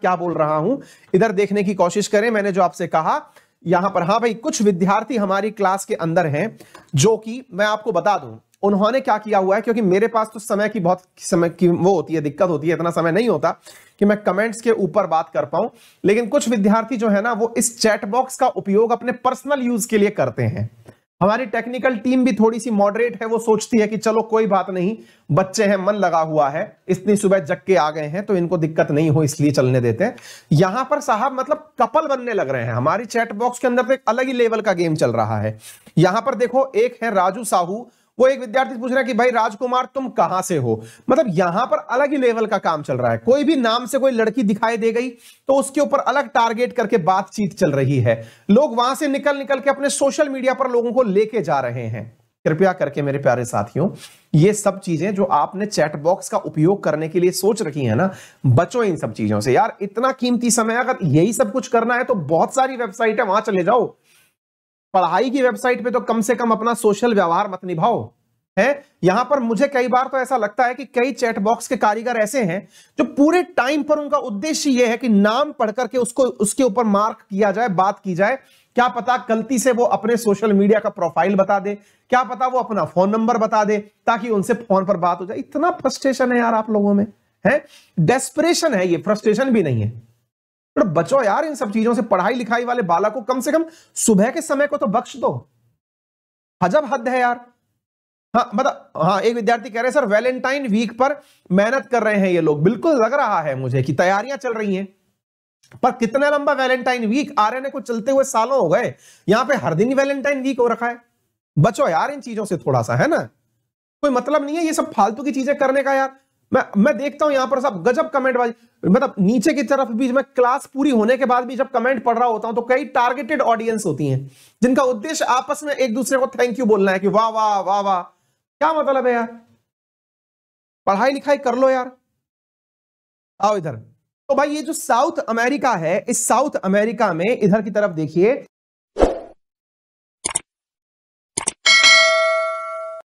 क्या बोल रहा हूं इधर देखने की कोशिश करें मैंने जो आपसे कहा यहां पर हाँ भाई कुछ विद्यार्थी हमारी क्लास के अंदर हैं जो कि मैं आपको बता दूं उन्होंने क्या किया हुआ है क्योंकि मेरे पास तो समय की बहुत समय की वो होती है दिक्कत होती है इतना समय नहीं होता कि मैं कमेंट्स के ऊपर बात कर पाऊं लेकिन कुछ विद्यार्थी जो है ना वो इस चैट बॉक्स का उपयोग अपने पर्सनल यूज के लिए करते हैं हमारी टेक्निकल टीम भी थोड़ी सी मॉडरेट है वो सोचती है कि चलो कोई बात नहीं बच्चे हैं मन लगा हुआ है इतनी सुबह जग के आ गए हैं तो इनको दिक्कत नहीं हो इसलिए चलने देते हैं यहां पर साहब मतलब कपल बनने लग रहे हैं हमारी चैट बॉक्स के अंदर तो एक अलग ही लेवल का गेम चल रहा है यहां पर देखो एक है राजू साहू वो एक विद्यार्थी पूछ रहा है कि भाई राजकुमार तुम कहां से हो मतलब यहां पर अलग ही लेवल का काम चल रहा है कोई भी नाम से कोई लड़की दिखाई दे गई तो उसके ऊपर अलग टारगेट करके बातचीत चल रही है लोग वहां से निकल निकल के अपने सोशल मीडिया पर लोगों को लेके जा रहे हैं कृपया करके मेरे प्यारे साथियों ये सब चीजें जो आपने चैट बॉक्स का उपयोग करने के लिए सोच रखी है ना बचो इन सब चीजों से यार इतना कीमती समय अगर यही सब कुछ करना है तो बहुत सारी वेबसाइट है वहां चले जाओ पढ़ाई की वेबसाइट पे तो कम से कम अपना सोशल व्यवहार मत निभाओ है यहां पर मुझे कई बार तो ऐसा लगता है कि कई चैट बॉक्स के कारीगर ऐसे हैं जो पूरे टाइम पर उनका उद्देश्य यह है कि नाम पढ़ करके उसको उसके ऊपर मार्क किया जाए बात की जाए क्या पता गलती से वो अपने सोशल मीडिया का प्रोफाइल बता दे क्या पता वो अपना फोन नंबर बता दे ताकि उनसे फोन पर बात हो जाए इतना फ्रस्ट्रेशन है यार आप लोगों में है डेस्परेशन है ये फ्रस्ट्रेशन भी नहीं है पर बचो यार इन सब चीजों से पढ़ाई लिखाई वाले बाला को कम से कम सुबह के समय को तो बख्श दो हजब हद है यार हाँ मतलब हाँ एक विद्यार्थी कह रहे हैं सर वैलेंटाइन वीक पर मेहनत कर रहे हैं ये लोग बिल्कुल लग रहा है मुझे कि तैयारियां चल रही हैं पर कितना लंबा वैलेंटाइन वीक आरएनए को चलते हुए सालों हो गए यहां पे हर दिन वैलेंटाइन वीक हो रखा है बचो यार इन चीजों से थोड़ा सा है ना कोई मतलब नहीं है ये सब फालतू की चीजें करने का यार मैं मैं देखता हूं यहां पर सब गजब कमेंट बाजी मतलब नीचे की तरफ भी मैं क्लास पूरी होने के बाद भी जब कमेंट पढ़ रहा होता हूं तो कई टारगेटेड ऑडियंस होती हैं जिनका उद्देश्य आपस में एक दूसरे को थैंक यू बोलना है कि वाह वाह वाह वाह क्या मतलब है यार पढ़ाई लिखाई कर लो यार आओ इधर तो भाई ये जो साउथ अमेरिका है इस साउथ अमेरिका में इधर की तरफ देखिए